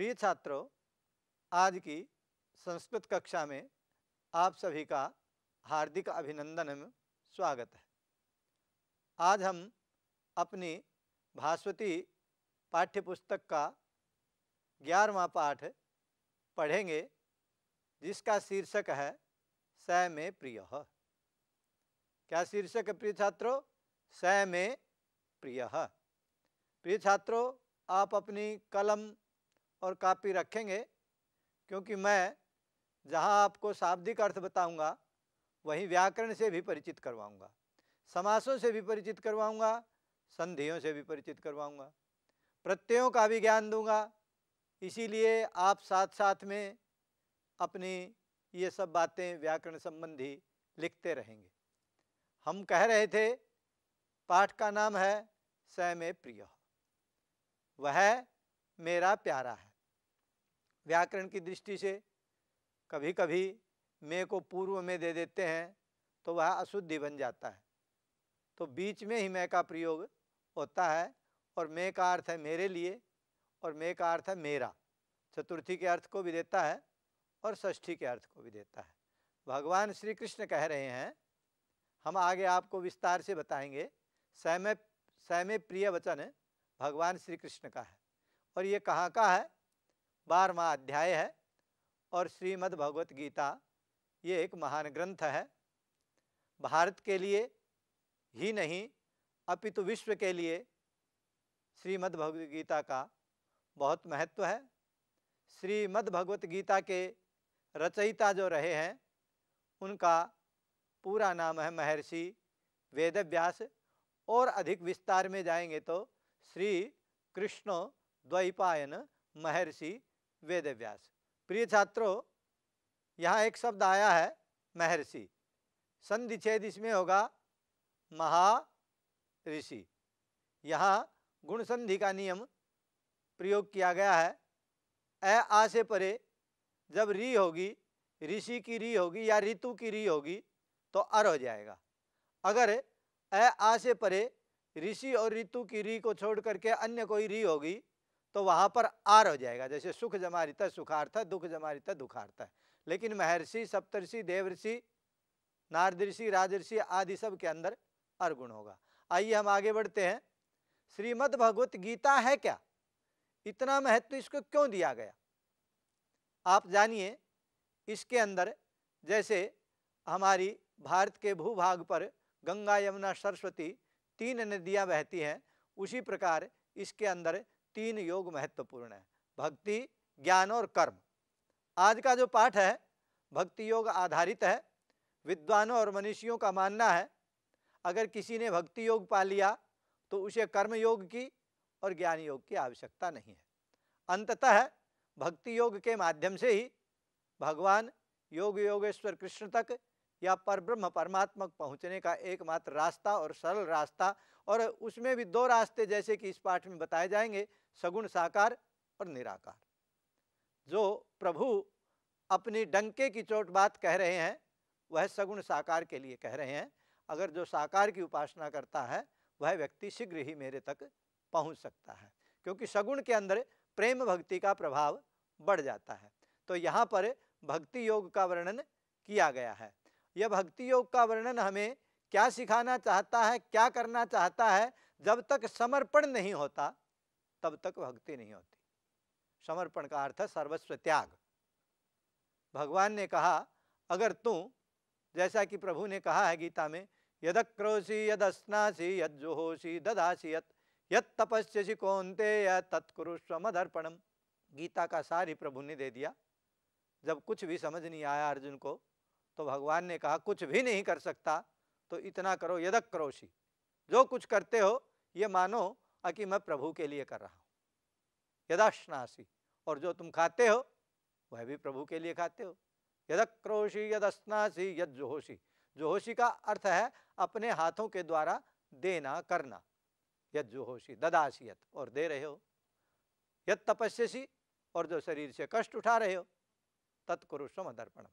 प्रिय छात्रों आज की संस्कृत कक्षा में आप सभी का हार्दिक अभिनंदन एवं स्वागत है आज हम अपनी भास्वती पाठ्यपुस्तक का ग्यारहवा पाठ पढ़ेंगे जिसका शीर्षक है स में प्रिय क्या शीर्षक है प्रिय छात्रों स में प्रिय प्रिय छात्रों आप अपनी कलम और कापी रखेंगे क्योंकि मैं जहाँ आपको शाब्दिक अर्थ बताऊँगा वहीं व्याकरण से भी परिचित करवाऊँगा समासों से भी परिचित करवाऊँगा संधियों से भी परिचित करवाऊँगा प्रत्ययों का भी ज्ञान दूंगा इसीलिए आप साथ साथ में अपनी ये सब बातें व्याकरण संबंधी लिखते रहेंगे हम कह रहे थे पाठ का नाम है सह में प्रिय वह मेरा प्यारा है व्याकरण की दृष्टि से कभी कभी मे को पूर्व में दे देते हैं तो वह अशुद्धि बन जाता है तो बीच में ही मैं का प्रयोग होता है और मे का अर्थ है मेरे लिए और मे का अर्थ है मेरा चतुर्थी के अर्थ को भी देता है और षष्ठी के अर्थ को भी देता है भगवान श्री कृष्ण कह रहे हैं हम आगे आपको विस्तार से बताएंगे सैम्य सैम्य प्रिय वचन भगवान श्री कृष्ण का है और ये कहाँ का है बारवा अध्याय है और श्रीमद् भगवत गीता ये एक महान ग्रंथ है भारत के लिए ही नहीं अपितु विश्व के लिए श्रीमद् भगवत गीता का बहुत महत्व है श्रीमद् भगवत गीता के रचयिता जो रहे हैं उनका पूरा नाम है महर्षि वेदव्यास और अधिक विस्तार में जाएंगे तो श्री कृष्ण द्वैपायन महर्षि वेद व्यास प्रिय छात्रों यहाँ एक शब्द आया है महर्षि संधि छेद इसमें होगा महा ऋषि यहाँ गुण संधि का नियम प्रयोग किया गया है अ आ से परे जब री होगी ऋषि की री होगी या ऋतु की री होगी तो अर हो जाएगा अगर अ आ से परे ऋषि और ऋतु की री को छोड़ करके अन्य कोई री होगी तो वहाँ पर आर हो जाएगा जैसे सुख जमा रिता सुखार्थ दुख जमा रिता दुखार्थ लेकिन महर्षि सप्तर्षि देवर्षि नारदर्षि राजर्षि आदि सब के अंदर अर्गुण होगा आइए हम आगे बढ़ते हैं श्रीमद् भगवत गीता है क्या इतना महत्व इसको क्यों दिया गया आप जानिए इसके अंदर जैसे हमारी भारत के भूभाग पर गंगा यमुना सरस्वती तीन नदियाँ बहती हैं उसी प्रकार इसके अंदर तीन योग महत्वपूर्ण है भक्ति ज्ञान और कर्म आज का जो पाठ है भक्ति योग आधारित है विद्वानों और मनुष्यों का मानना है अगर किसी ने भक्ति योग पा लिया तो उसे कर्म योग की और ज्ञान योग की आवश्यकता नहीं है अंततः भक्ति योग के माध्यम से ही भगवान योग योगेश्वर कृष्ण तक या पर ब्रह्म परमात्मा पहुँचने का एकमात्र रास्ता और सरल रास्ता और उसमें भी दो रास्ते जैसे कि इस पाठ में बताए जाएंगे सगुण साकार और निराकार जो प्रभु अपनी डंके की चोट बात कह रहे हैं वह सगुण साकार के लिए कह रहे हैं अगर जो साकार की उपासना करता है वह व्यक्ति शीघ्र ही मेरे तक पहुंच सकता है क्योंकि सगुण के अंदर प्रेम भक्ति का प्रभाव बढ़ जाता है तो यहाँ पर भक्ति योग का वर्णन किया गया है यह भक्ति योग का वर्णन हमें क्या सिखाना चाहता है क्या करना चाहता है जब तक समर्पण नहीं होता तब तक भक्ति नहीं होती समर्पण का अर्थ है सर्वस्व त्याग भगवान ने कहा अगर तू जैसा कि प्रभु ने कहा है गीता में यदक्रोसी यदस्नासी जोहोशी ददासी यत यद तपस्यसी कौनते तत्कुरुस्व मदर्पणम गीता का सार ही प्रभु ने दे दिया जब कुछ भी समझ नहीं आया अर्जुन को तो भगवान ने कहा कुछ भी नहीं कर सकता तो इतना करो यदक्रोशी जो कुछ करते हो ये मानो कि मैं प्रभु के लिए कर रहा हूँ यदाश्नासी और जो तुम खाते हो वह भी प्रभु के लिए खाते हो यदक्रोशी यदस्नासी यद जोहोशी जोहोशी का अर्थ है अपने हाथों के द्वारा देना करना यद जोहोशी ददासियत और दे रहे हो यद तपस्यसी और जो शरीर से कष्ट उठा रहे हो तत्कुरुषम अदर्पण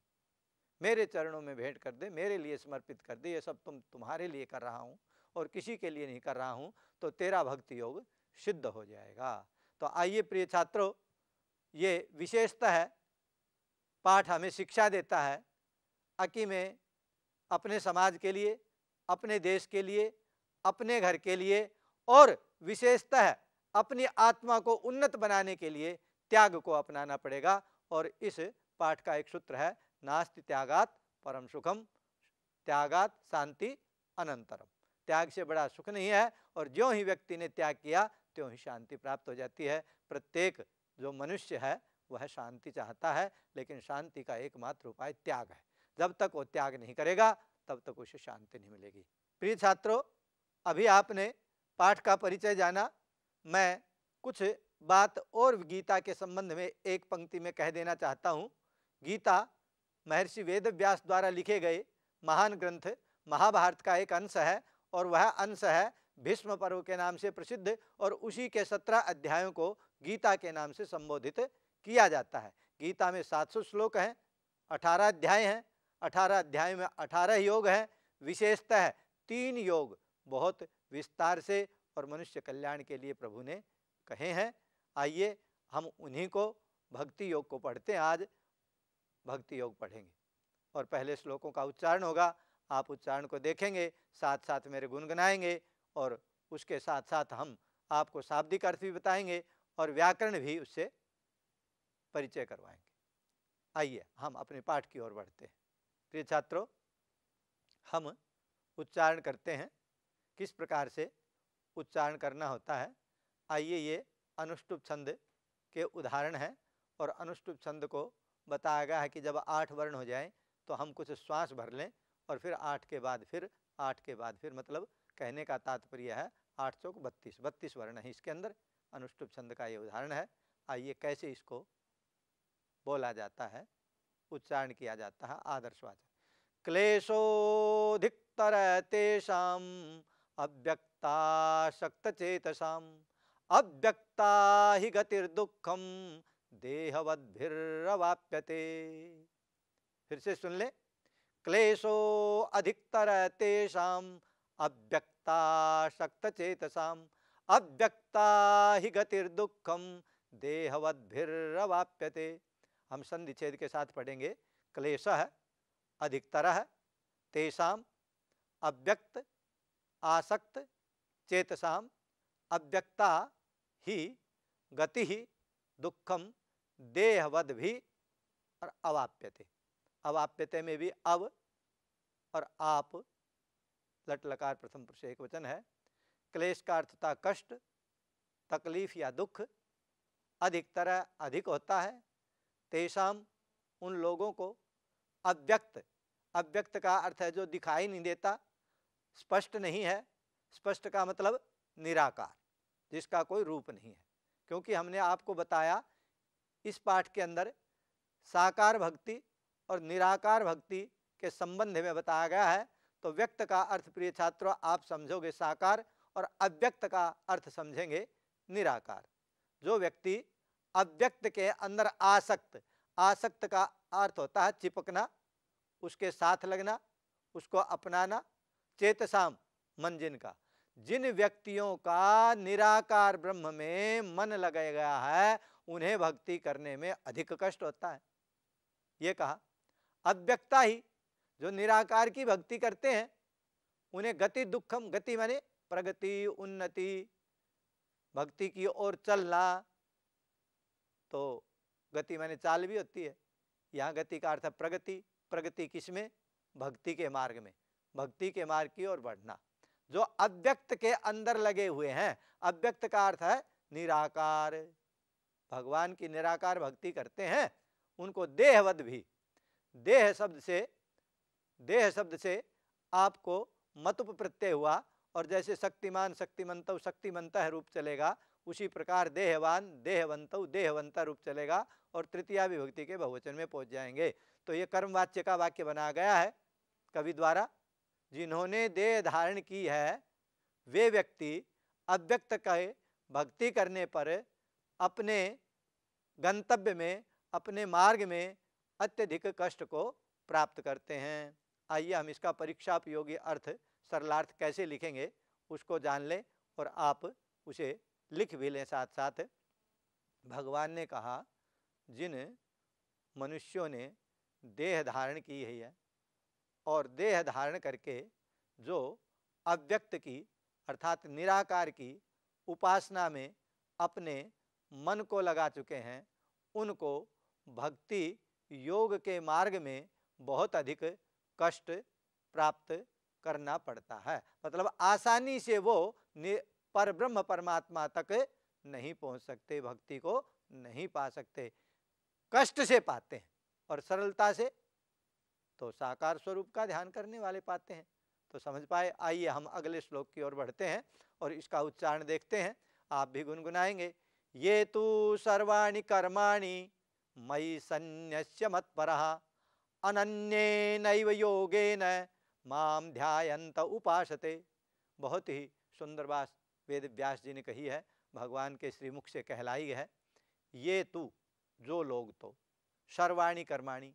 मेरे चरणों में भेंट कर दे मेरे लिए समर्पित कर दे ये सब तुम तुम्हारे लिए कर रहा हूँ और किसी के लिए नहीं कर रहा हूँ तो तेरा भक्ति योग सिद्ध हो जाएगा तो आइए प्रिय छात्रों ये विशेषतः पाठ हमें शिक्षा देता है अकी में अपने समाज के लिए अपने देश के लिए अपने घर के लिए और विशेषतः अपनी आत्मा को उन्नत बनाने के लिए त्याग को अपनाना पड़ेगा और इस पाठ का एक सूत्र है नास्ति त्यागात परम सुखम त्यागात शांति अनंतरम त्याग से बड़ा सुख नहीं है और जो ही व्यक्ति ने त्याग किया त्यों ही शांति प्राप्त हो जाती है प्रत्येक जो मनुष्य है वह शांति चाहता है लेकिन शांति का एकमात्र उपाय त्याग है जब तक वो त्याग नहीं करेगा तब तक उसे शांति नहीं मिलेगी प्रिय छात्रों अभी आपने पाठ का परिचय जाना मैं कुछ बात और गीता के संबंध में एक पंक्ति में कह देना चाहता हूँ गीता महर्षि वेद व्यास द्वारा लिखे गए महान ग्रंथ महाभारत का एक अंश है और वह अंश है भीष्म पर्व के नाम से प्रसिद्ध और उसी के सत्रह अध्यायों को गीता के नाम से संबोधित किया जाता है गीता में सात सौ श्लोक हैं अठारह अध्याय हैं अठारह अध्याय में अठारह योग हैं विशेषतः तीन योग बहुत विस्तार से और मनुष्य कल्याण के लिए प्रभु ने कहे हैं आइए हम उन्हीं को भक्ति योग को पढ़ते हैं आज भक्ति योग पढ़ेंगे और पहले श्लोकों का उच्चारण होगा आप उच्चारण को देखेंगे साथ साथ मेरे गुनगुनाएंगे और उसके साथ साथ हम आपको शाब्दिक अर्थ भी बताएंगे और व्याकरण भी उससे परिचय करवाएंगे आइए हम अपने पाठ की ओर बढ़ते हैं प्रिय छात्रों हम उच्चारण करते हैं किस प्रकार से उच्चारण करना होता है आइए ये अनुष्टुप छंद के उदाहरण हैं और अनुष्टुप छंद को बताया गया है कि जब आठ वर्ण हो जाएं तो हम कुछ श्वास भर लें और फिर आठ के बाद फिर आठ के बाद फिर मतलब कहने का तात्पर्य है आठ चौक बत्तीस बत्तीस वर्ण है इसके अंदर अनुष्टुप छंद का ये उदाहरण है आइए कैसे इसको बोला जाता है उच्चारण किया जाता है आदर्शवाचन क्लेशोधिकतर तेषाम अव्यक्ताशक्तचेतसाम अव्यक्ता ही दुखम देहवद्भिर्वाप्यते फिर से सुन ले क्लेशो अधिकतर अव्यक्ता शक्त अव्यक्ता ही गतिर्दुखम देहवद्भिर्वाप्यते हम संधि छेद के साथ पढ़ेंगे क्लेश अधिकतर तेषा अव्यक्त आसक्त चेतसा अव्यक्ता ही गति दुखम देहवद भी और अवाप्यते अब आप में भी अब और आप लट लकार प्रथम पुरुष एक वचन है क्लेश का अर्थ था कष्ट तकलीफ या दुख अधिकतर अधिक होता है तेषाम उन लोगों को अव्यक्त अव्यक्त का अर्थ है जो दिखाई नहीं देता स्पष्ट नहीं है स्पष्ट का मतलब निराकार जिसका कोई रूप नहीं है क्योंकि हमने आपको बताया इस पाठ के अंदर साकार भक्ति और निराकार भक्ति के संबंध में बताया गया है तो व्यक्त का अर्थ प्रिय छात्रों आप समझोगे साकार और अव्यक्त का अर्थ समझेंगे निराकार जो व्यक्ति अव्यक्त के अंदर आसक्त आसक्त का अर्थ होता है चिपकना उसके साथ लगना उसको अपनाना चेतसाम मन जिनका जिन व्यक्तियों का निराकार ब्रह्म में मन लगाया गया है उन्हें भक्ति करने में अधिक कष्ट होता है ये कहा अव्यक्ता ही जो निराकार की भक्ति करते हैं उन्हें गति दुखम गति माने प्रगति उन्नति भक्ति की ओर चलना तो गति माने चाल भी होती है यहाँ गति का अर्थ है प्रगति प्रगति किसमें भक्ति के मार्ग में भक्ति के मार्ग की ओर बढ़ना जो अव्यक्त के अंदर लगे हुए हैं अव्यक्त का अर्थ है निराकार भगवान की निराकार भक्ति करते हैं उनको देहवद भी देह शब्द से देह शब्द से आपको मतुप प्रत्यय हुआ और जैसे शक्तिमान शक्तिमंत शक्तिमंत रूप चलेगा उसी प्रकार देहवान देहवंत देहवंता रूप चलेगा और तृतीया विभक्ति के बहुवचन में पहुंच जाएंगे तो ये कर्मवाच्य का वाक्य बना गया है कवि द्वारा जिन्होंने देह धारण की है वे व्यक्ति अव्यक्त कह भक्ति करने पर अपने गंतव्य में अपने मार्ग में अत्यधिक कष्ट को प्राप्त करते हैं आइए हम इसका परीक्षा उपयोगी अर्थ सरलार्थ कैसे लिखेंगे उसको जान लें और आप उसे लिख भी लें साथ साथ भगवान ने कहा जिन मनुष्यों ने देह धारण की है और देह धारण करके जो अव्यक्त की अर्थात निराकार की उपासना में अपने मन को लगा चुके हैं उनको भक्ति योग के मार्ग में बहुत अधिक कष्ट प्राप्त करना पड़ता है मतलब आसानी से वो पर ब्रह्म परमात्मा तक नहीं पहुंच सकते भक्ति को नहीं पा सकते कष्ट से पाते हैं और सरलता से तो साकार स्वरूप का ध्यान करने वाले पाते हैं तो समझ पाए आइए हम अगले श्लोक की ओर बढ़ते हैं और इसका उच्चारण देखते हैं आप भी गुनगुनाएंगे ये तू सर्वाणी कर्माणी मयि सन्यस्य मत्पर अनन्य योगे न माम ध्यायंत उपासते बहुत ही सुंदर बात वेद व्यास जी ने कही है भगवान के श्रीमुख से कहलाई है ये तू जो लोग तो सर्वाणी कर्माणी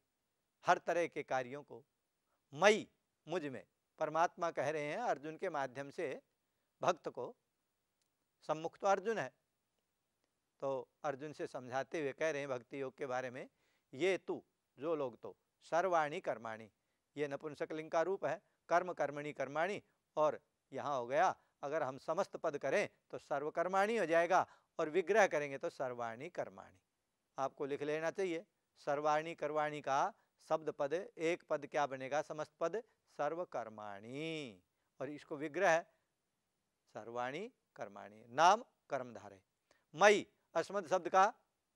हर तरह के कार्यों को मई मुझ में परमात्मा कह रहे हैं अर्जुन के माध्यम से भक्त को सम्मुख तो अर्जुन है तो अर्जुन से समझाते हुए कह रहे हैं भक्ति योग के बारे में ये तू जो लोग तो सर्वाणी कर्माणी ये नपुंसकलिंग का रूप है कर्म कर्मणी कर्माणी और यहाँ हो गया अगर हम समस्त पद करें तो सर्वकर्माणी हो जाएगा और विग्रह करेंगे तो सर्वाणी कर्माणी आपको लिख लेना चाहिए सर्वाणी कर्वाणी का शब्द पद एक पद क्या बनेगा समस्त पद सर्वकर्माणी और इसको विग्रह सर्वाणी कर्माणी नाम कर्मधारे मई अस्मद शब्द का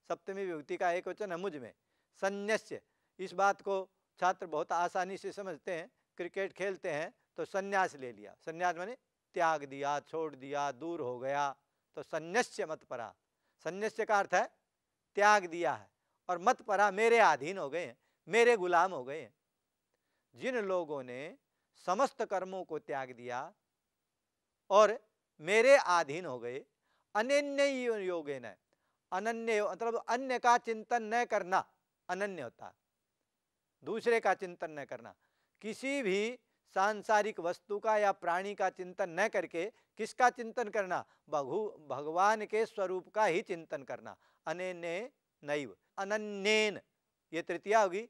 सप्तमी विभूति का एक वचन है मुझ में संन्यास्य इस बात को छात्र बहुत आसानी से समझते हैं क्रिकेट खेलते हैं तो संन्यास ले लिया संन्यास मैंने त्याग दिया छोड़ दिया दूर हो गया तो संन्यास्य मत परा संन्यास्य का अर्थ है त्याग दिया है और मत परा मेरे अधीन हो गए हैं मेरे गुलाम हो गए हैं जिन लोगों ने समस्त कर्मों को त्याग दिया और मेरे अधीन हो गए अनन्य योगे न अनन्य मतलब अन्य का चिंतन न करना अनन्य होता दूसरे का चिंतन न करना किसी भी सांसारिक वस्तु का या प्राणी का चिंतन न करके किसका चिंतन करना बहु भगवान के स्वरूप का ही चिंतन करना अनन्य नैव अनन्यन ये तृतीया होगी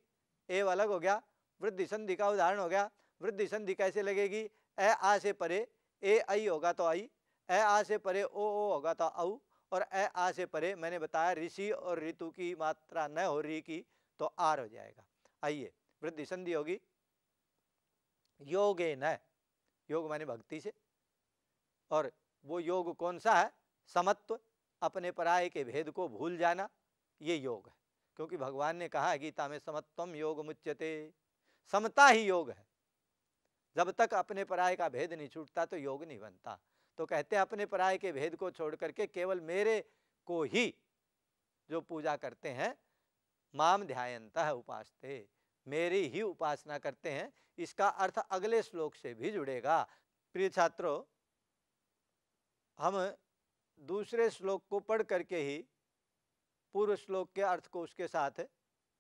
एव अलग हो गया वृद्धि संधि का उदाहरण हो गया वृद्धि संधि कैसे लगेगी ए आ से परे ए आई होगा तो आई ए आ से परे ओ ओ होगा तो औ और ए आ से परे मैंने बताया ऋषि और ऋतु की मात्रा न हो रही की तो आर हो जाएगा आइए वृद्धि संधि होगी योगे न योग माने भक्ति से और वो योग कौन सा है समत्व अपने पराय के भेद को भूल जाना ये योग है क्योंकि भगवान ने कहा है गीता में समत्वम योग मुच्यते समता ही योग है जब तक अपने पराय का भेद नहीं छूटता तो योग नहीं बनता तो कहते हैं अपने पराय के भेद को छोड़ करके केवल मेरे को ही जो पूजा करते हैं माम ध्यायनता उपासते मेरी ही उपासना करते हैं इसका अर्थ अगले श्लोक से भी जुड़ेगा प्रिय छात्रों हम दूसरे श्लोक को पढ़ करके ही पूर्व श्लोक के अर्थ को उसके साथ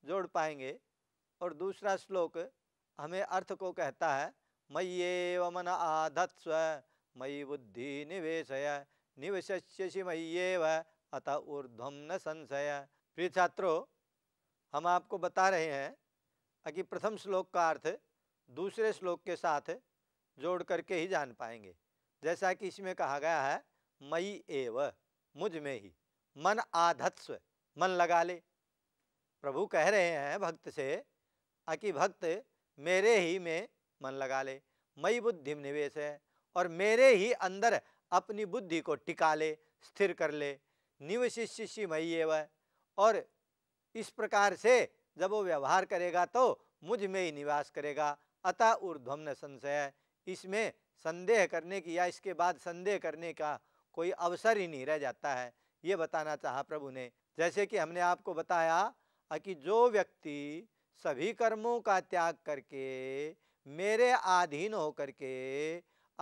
जोड़ पाएंगे और दूसरा श्लोक हमें अर्थ को कहता है मय्येव मन आधत्स्व मयि बुद्धि निवेशय निवश्यसि मय्येव अतः ऊर्ध्व न संशय प्रिय छात्रों हम आपको बता रहे हैं कि प्रथम श्लोक का अर्थ दूसरे श्लोक के साथ जोड़ करके ही जान पाएंगे जैसा कि इसमें कहा गया है मई एव मुझ में ही मन आधत्स्व मन लगा ले प्रभु कह रहे हैं भक्त से कि भक्त मेरे ही में मन लगा ले मई बुद्धि निवेश है और मेरे ही अंदर अपनी बुद्धि को टिका ले स्थिर कर ले निवशिष्य मई वह और इस प्रकार से जब वो व्यवहार करेगा तो मुझ में ही निवास करेगा अतः ऊर्ध्वम न संशय इसमें संदेह करने की या इसके बाद संदेह करने का कोई अवसर ही नहीं रह जाता है ये बताना चाहा प्रभु ने जैसे कि हमने आपको बताया कि जो व्यक्ति सभी कर्मों का त्याग करके मेरे आधीन होकर के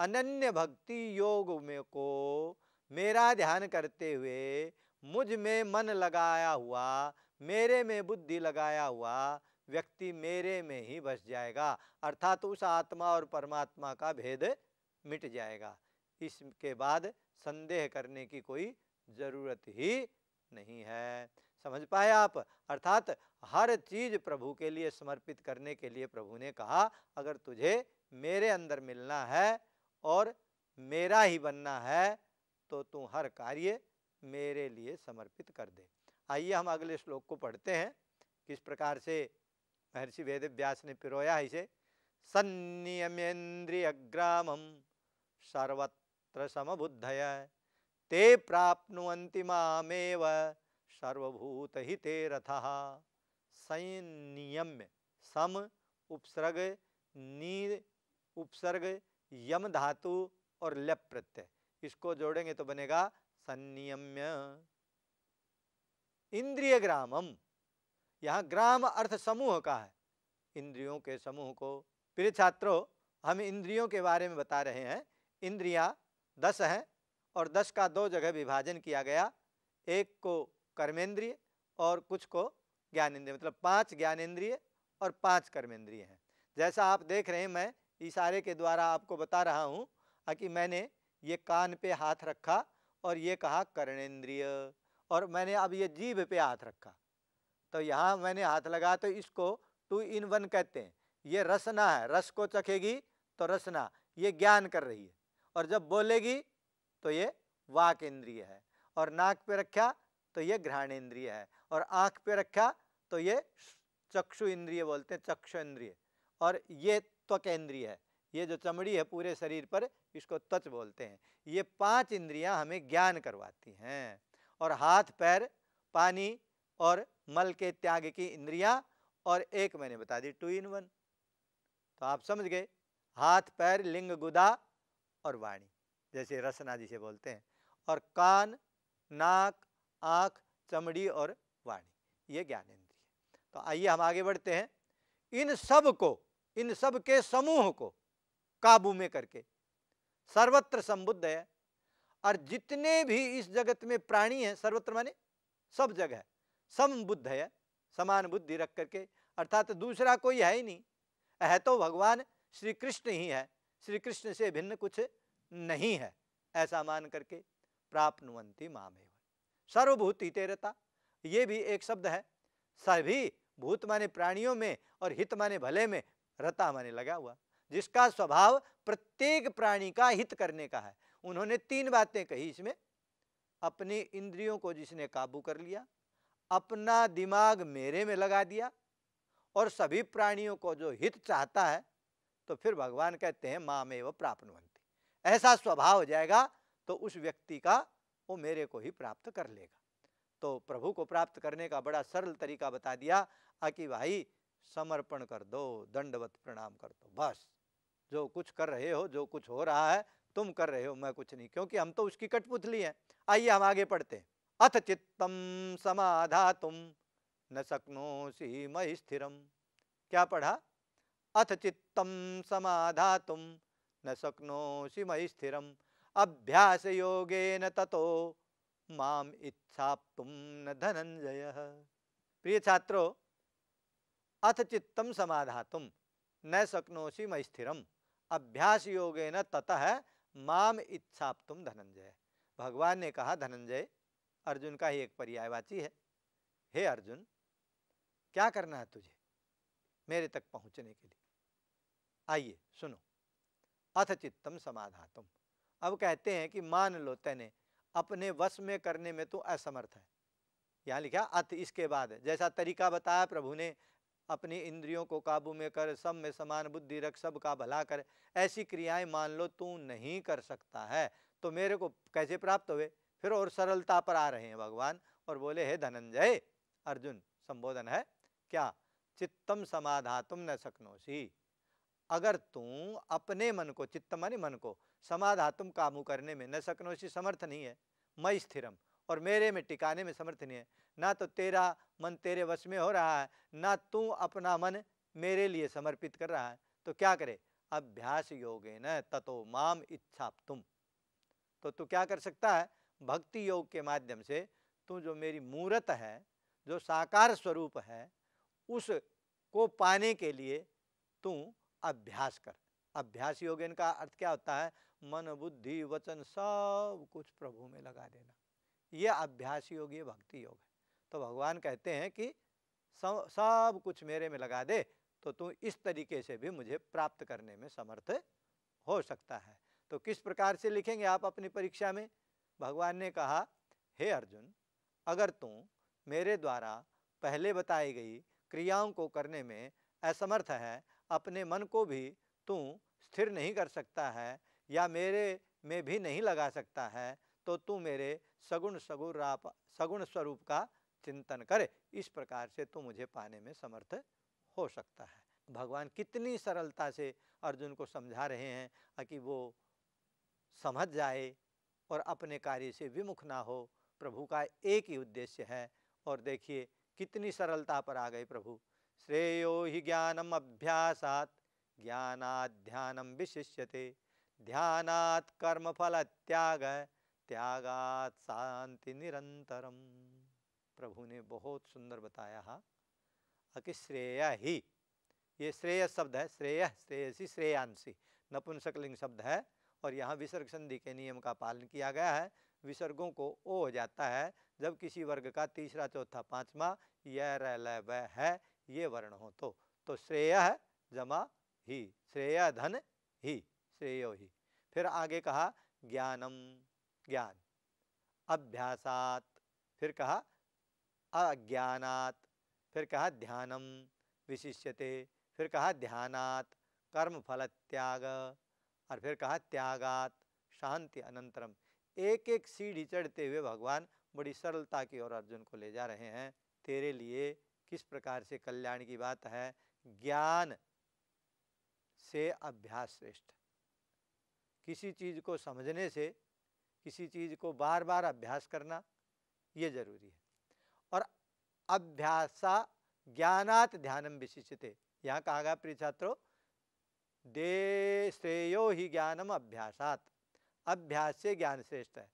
अनन्य भक्ति योग में को मेरा ध्यान करते हुए मुझ में मन लगाया हुआ मेरे में बुद्धि लगाया हुआ व्यक्ति मेरे में ही बस जाएगा अर्थात उस आत्मा और परमात्मा का भेद मिट जाएगा इसके बाद संदेह करने की कोई ज़रूरत ही नहीं है समझ पाए आप अर्थात हर चीज़ प्रभु के लिए समर्पित करने के लिए प्रभु ने कहा अगर तुझे मेरे अंदर मिलना है और मेरा ही बनना है तो तू हर कार्य मेरे लिए समर्पित कर दे आइए हम अगले श्लोक को पढ़ते हैं किस प्रकार से महर्षि वेद व्यास ने पिरोया इसे ग्रामम सर्वत्र समबुद्धय ते प्राप्नुवन्ति सर्वभूत ही ते रथ संयम सम उपसर्ग नी उपसर्ग यम धातु और लप प्रत्यय इसको जोड़ेंगे तो बनेगा संयम्य इंद्रिय ग्रामम यहाँ ग्राम अर्थ समूह का है इंद्रियों के समूह को प्रिय छात्रों हम इंद्रियों के बारे में बता रहे हैं इंद्रियां दस हैं और दस का दो जगह विभाजन किया गया एक को कर्मेंद्रिय और कुछ को ज्ञानेन्द्रिय मतलब पांच ज्ञानेन्द्रिय और पांच कर्मेंद्रिय हैं जैसा आप देख रहे हैं मैं इशारे के द्वारा आपको बता रहा हूँ कि मैंने ये कान पे हाथ रखा और ये कहा कर्णेन्द्रिय और मैंने अब ये जीभ पे हाथ रखा तो यहाँ मैंने हाथ लगा तो इसको टू इन वन कहते हैं ये रसना है रस को चखेगी तो रसना ये ज्ञान कर रही है और जब बोलेगी तो ये वाक इंद्रिय है और नाक पे रखा तो ये घ्राण इंद्रिय है और आँख पे रखा तो ये चक्षु इंद्रिय बोलते हैं चक्षु इंद्रिय और ये त्वकेंद्रीय है ये जो चमड़ी है पूरे शरीर पर इसको त्वच बोलते हैं ये पांच इंद्रियां हमें ज्ञान करवाती हैं और हाथ पैर पानी और मल के त्याग की इंद्रियां और एक मैंने बता दी टू इन वन तो आप समझ गए हाथ पैर लिंग गुदा और वाणी जैसे रसना जिसे बोलते हैं और कान नाक आँख चमड़ी और वाणी ये ज्ञान इंद्रिय तो आइए हम आगे बढ़ते हैं इन सब को इन सब के समूह को काबू में करके सर्वत्र संबुद्ध है और जितने भी इस जगत में प्राणी हैं सर्वत्र माने सब जगह समबुद्ध है समान बुद्धि रख करके अर्थात दूसरा कोई है ही नहीं है तो भगवान श्री कृष्ण ही है श्री कृष्ण से भिन्न कुछ नहीं है ऐसा मान करके प्राप्तवंती मामे सर्वभूत तेरता ये भी एक शब्द है सभी भूत माने प्राणियों में और हित माने भले में रता माने लगा हुआ जिसका स्वभाव प्रत्येक प्राणी का हित करने का है उन्होंने तीन बातें कही इसमें अपनी इंद्रियों को जिसने काबू कर लिया अपना दिमाग मेरे में लगा दिया और सभी प्राणियों को जो हित चाहता है तो फिर भगवान कहते हैं माँ में वह प्राप्तवंती ऐसा स्वभाव हो जाएगा तो उस व्यक्ति का वो मेरे को ही प्राप्त कर लेगा तो प्रभु को प्राप्त करने का बड़ा सरल तरीका बता दिया कि भाई समर्पण कर दो दंडवत प्रणाम कर दो बस जो कुछ कर रहे हो जो कुछ हो रहा है तुम कर रहे हो मैं कुछ नहीं क्योंकि हम तो उसकी कठपुतली हैं आइए हम आगे पढ़ते हैं अथ चित्तम समाधा तुम न शक्नोसी मई स्थिरम क्या पढ़ा अथ चित्तम समाधा तुम न शक्नोसी मई स्थिरम अभ्यास योगे न ततो माम इच्छा तुम न धनंजय प्रिय छात्रों अथ चित्तम समाधातुम न शक्नोसी मैं स्थिरम अभ्यास योगे न ततः माम तुम धनंजय भगवान ने कहा धनंजय अर्जुन का ही एक पर्यायवाची है हे अर्जुन क्या करना है तुझे मेरे तक पहुंचने के लिए आइए सुनो अथ चित्तम समाधा तुम अब कहते हैं कि मान लो तेने अपने वश में करने में तो असमर्थ है यहाँ लिखा अथ इसके बाद जैसा तरीका बताया प्रभु ने अपनी इंद्रियों को काबू में कर सब में समान बुद्धि रख सब का भला कर ऐसी क्रियाएं मान लो तू नहीं कर सकता है तो मेरे को कैसे प्राप्त हुए फिर और सरलता पर आ रहे हैं भगवान और बोले हे धनंजय अर्जुन संबोधन है क्या चित्तम समाधा तुम न सकनोसी अगर तू अपने मन को चित्त मन को समाधा तुम काबू करने में न सकनोसी समर्थ नहीं है मैं स्थिरम और मेरे में टिकाने में समर्थ नहीं है ना तो तेरा मन तेरे वश में हो रहा है ना तू अपना मन मेरे लिए समर्पित कर रहा है तो क्या करे अभ्यास योगे न ततो माम इच्छा तुम तो तू क्या कर सकता है भक्ति योग के माध्यम से तू जो मेरी मूर्त है जो साकार स्वरूप है उस को पाने के लिए तू अभ्यास कर अभ्यास योगेन का अर्थ क्या होता है मन बुद्धि वचन सब कुछ प्रभु में लगा देना ये अभ्यास योग ये भक्ति योग है तो भगवान कहते हैं कि सब, सब कुछ मेरे में लगा दे तो तू इस तरीके से भी मुझे प्राप्त करने में समर्थ हो सकता है तो किस प्रकार से लिखेंगे आप अपनी परीक्षा में भगवान ने कहा हे अर्जुन अगर तू मेरे द्वारा पहले बताई गई क्रियाओं को करने में असमर्थ है अपने मन को भी तू स्थिर नहीं कर सकता है या मेरे में भी नहीं लगा सकता है तो तू मेरे सगुण सगुण राप सगुण स्वरूप का चिंतन करे इस प्रकार से तू मुझे पाने में समर्थ हो सकता है भगवान कितनी सरलता से अर्जुन को समझा रहे हैं कि वो समझ जाए और अपने कार्य से विमुख ना हो प्रभु का एक ही उद्देश्य है और देखिए कितनी सरलता पर आ गए प्रभु श्रेयो ही ज्ञानम अभ्यासात ज्ञानाध्यानम विशिष्यते ध्यानात् फल त्याग त्यागात शांति निरंतरम प्रभु ने बहुत सुंदर बताया हा कि श्रेय ही ये श्रेय शब्द है श्रेय श्रेयसी श्रेयांशी नपुंसकलिंग शब्द है और यहाँ विसर्ग संधि के नियम का पालन किया गया है विसर्गों को ओ हो जाता है जब किसी वर्ग का तीसरा चौथा पांचवा यह वह है ये वर्ण हो तो तो श्रेय जमा ही श्रेय धन ही श्रेयो ही फिर आगे कहा ज्ञानम ज्ञान अभ्यासात फिर कहा अज्ञात फिर कहा ध्यानम विशिष्यते फिर कहा ध्यानात कर्म फल त्याग और फिर कहा त्यागात शांति अनंतरम एक एक सीढ़ी चढ़ते हुए भगवान बड़ी सरलता की ओर अर्जुन को ले जा रहे हैं तेरे लिए किस प्रकार से कल्याण की बात है ज्ञान से अभ्यास श्रेष्ठ किसी चीज को समझने से किसी चीज़ को बार बार अभ्यास करना ये जरूरी है और अभ्यासा ज्ञानात ध्यानम विशिष्यते यहाँ कहा गया प्रिय छात्रों दे श्रेयो ही ज्ञानम अभ्यासात अभ्यास से ज्ञान श्रेष्ठ है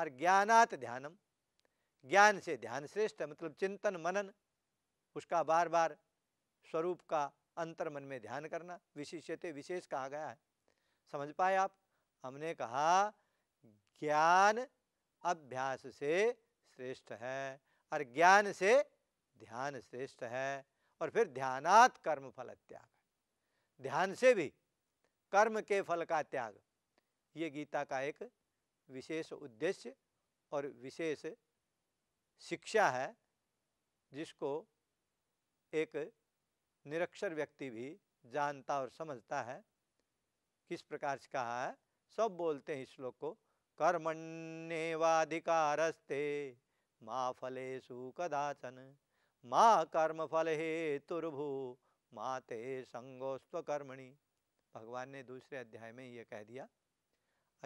और ज्ञानात ध्यानम ज्ञान से ध्यान श्रेष्ठ है मतलब चिंतन मनन उसका बार बार स्वरूप का अंतर मन में ध्यान करना विशिष्यते विशेष कहा गया है समझ पाए आप हमने कहा ज्ञान अभ्यास से श्रेष्ठ है और ज्ञान से ध्यान श्रेष्ठ है और फिर ध्यानात् कर्म फल त्याग ध्यान से भी कर्म के फल का त्याग ये गीता का एक विशेष उद्देश्य और विशेष शिक्षा है जिसको एक निरक्षर व्यक्ति भी जानता और समझता है किस प्रकार से कहा है सब बोलते हैं इस श्लोक को कर्मण्येवाधिकारस्ते मा फलेषु कदाचन मा तुर्भु मा ते संगोस्व कर्मणि भगवान ने दूसरे अध्याय में ये कह दिया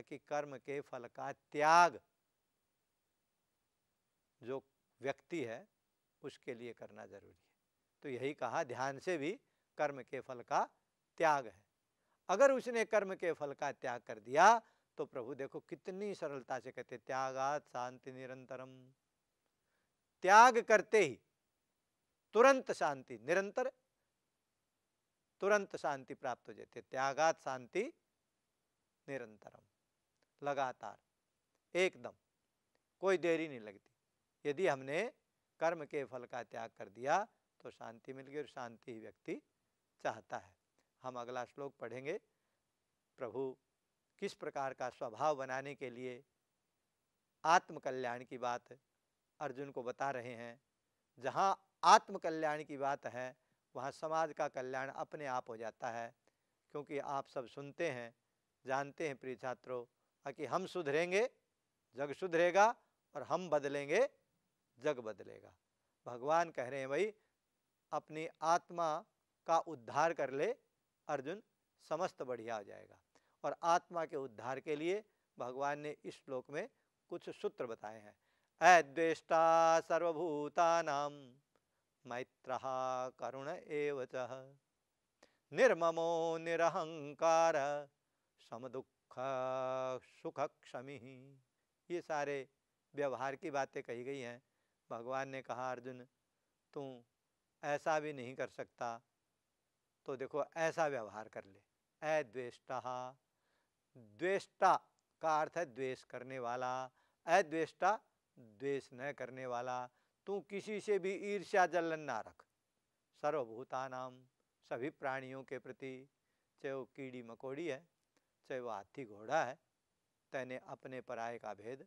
कि कर्म के फल का त्याग जो व्यक्ति है उसके लिए करना जरूरी है तो यही कहा ध्यान से भी कर्म के फल का त्याग है अगर उसने कर्म के फल का त्याग कर दिया तो प्रभु देखो कितनी सरलता से कहते त्यागात शांति निरंतरम त्याग करते ही तुरंत शांति निरंतर तुरंत शांति प्राप्त हो जाती है त्यागात शांति निरंतरम लगातार एकदम कोई देरी नहीं लगती यदि हमने कर्म के फल का त्याग कर दिया तो शांति मिल गई और शांति ही व्यक्ति चाहता है हम अगला श्लोक पढ़ेंगे प्रभु किस प्रकार का स्वभाव बनाने के लिए आत्मकल्याण की बात अर्जुन को बता रहे हैं जहाँ आत्मकल्याण की बात है वहाँ समाज का कल्याण अपने आप हो जाता है क्योंकि आप सब सुनते हैं जानते हैं प्रिय छात्रों कि हम सुधरेंगे जग सुधरेगा और हम बदलेंगे जग बदलेगा भगवान कह रहे हैं भाई अपनी आत्मा का उद्धार कर ले अर्जुन समस्त बढ़िया हो जाएगा और आत्मा के उद्धार के लिए भगवान ने इस श्लोक में कुछ सूत्र बताए हैं अद्वेष्टा सर्वभूतानाम मैत्र करुण एव निर्ममो निरहंकार समदुख सुख क्षमी ये सारे व्यवहार की बातें कही गई हैं भगवान ने कहा अर्जुन तू ऐसा भी नहीं कर सकता तो देखो ऐसा व्यवहार कर ले अद्वेष्टा द्वेष्टा का अर्थ है द्वेष करने वाला अद्वेष्टा द्वेष न करने वाला तू किसी से भी ईर्ष्या जलन ना रख सर्वभूता नाम सभी प्राणियों के प्रति चाहे वो कीड़ी मकोड़ी है चाहे वो हाथी घोड़ा है तैने अपने पराये का भेद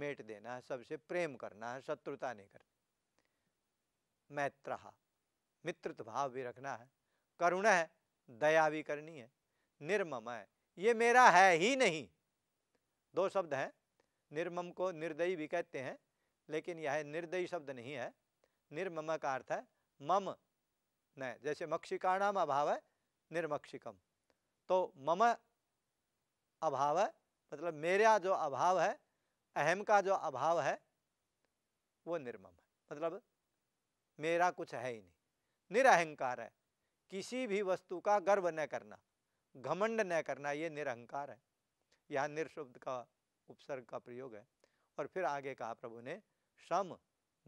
मेट देना है सबसे प्रेम करना है शत्रुता नहीं करनी मैत्र मित्रत्व भाव भी रखना है करुणा है दया भी करनी है निर्मम है ये मेरा है ही नहीं दो शब्द हैं निर्मम को निर्दयी भी कहते हैं लेकिन यह निर्दयी शब्द नहीं है निर्मम का अर्थ है मम न जैसे मक्षिकाणाम अभाव है निर्मक्षिकम तो मम अभाव है मतलब मेरा जो अभाव है अहम का जो अभाव है वो निर्मम है मतलब मेरा कुछ है ही नहीं निरअहकार है किसी भी वस्तु का गर्व न करना घमंड न करना ये निरहंकार है यह निरशब्द का उपसर्ग का प्रयोग है और फिर आगे कहा प्रभु ने सम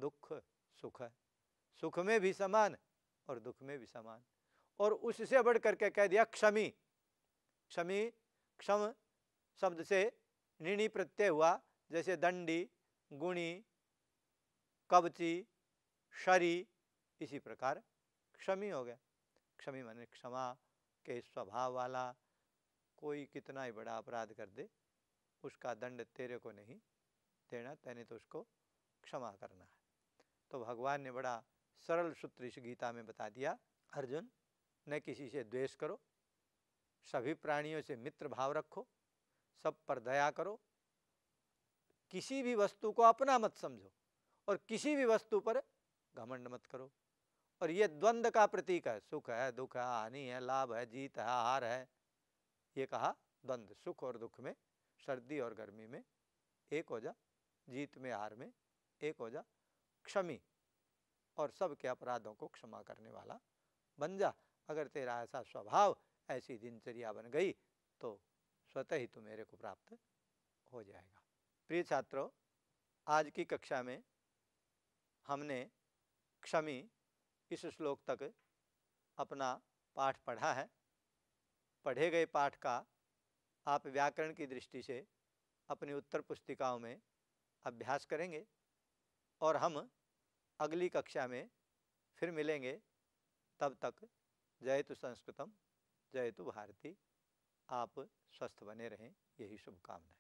दुख सुख सुख में भी समान और दुख में भी समान और उससे बढ़ करके कह दिया क्षमी क्षमी क्षम शब्द से निणी प्रत्यय हुआ जैसे दंडी गुणी कवची शरी इसी प्रकार क्षमी हो गया क्षमी माने क्षमा के स्वभाव वाला कोई कितना ही बड़ा अपराध कर दे उसका दंड तेरे को नहीं देना तैने तो उसको क्षमा करना है तो भगवान ने बड़ा सरल सूत्र इस गीता में बता दिया अर्जुन न किसी से द्वेष करो सभी प्राणियों से मित्र भाव रखो सब पर दया करो किसी भी वस्तु को अपना मत समझो और किसी भी वस्तु पर घमंड मत करो और ये द्वंद्व का प्रतीक है सुख है दुख है हानि है लाभ है जीत है हार है ये कहा द्वंद्व सुख और दुख में सर्दी और गर्मी में एक हो जा जीत में हार में एक हो जा क्षमी और सबके अपराधों को क्षमा करने वाला बन जा अगर तेरा ऐसा स्वभाव ऐसी दिनचर्या बन गई तो स्वतः ही तू मेरे को प्राप्त हो जाएगा प्रिय छात्रों आज की कक्षा में हमने क्षमी इस श्लोक तक अपना पाठ पढ़ा है पढ़े गए पाठ का आप व्याकरण की दृष्टि से अपनी उत्तर पुस्तिकाओं में अभ्यास करेंगे और हम अगली कक्षा में फिर मिलेंगे तब तक जय तु संस्कृतम जय तु भारती आप स्वस्थ बने रहें यही शुभकामना